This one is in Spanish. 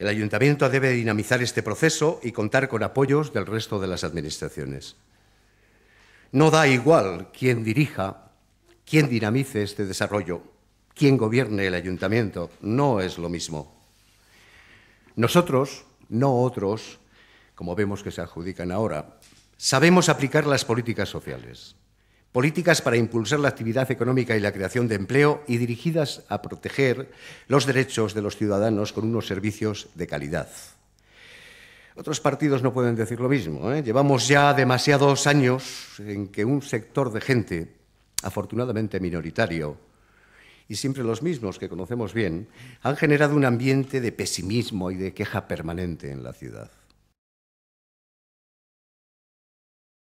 El ayuntamiento debe dinamizar este proceso y contar con apoyos del resto de las administraciones. No da igual quién dirija, quién dinamice este desarrollo, quién gobierne el ayuntamiento, no es lo mismo. Nosotros, no otros, como vemos que se adjudican ahora, sabemos aplicar las políticas sociales políticas para impulsar la actividad económica y la creación de empleo y dirigidas a proteger los derechos de los ciudadanos con unos servicios de calidad. Otros partidos no pueden decir lo mismo. ¿eh? Llevamos ya demasiados años en que un sector de gente, afortunadamente minoritario, y siempre los mismos que conocemos bien, han generado un ambiente de pesimismo y de queja permanente en la ciudad.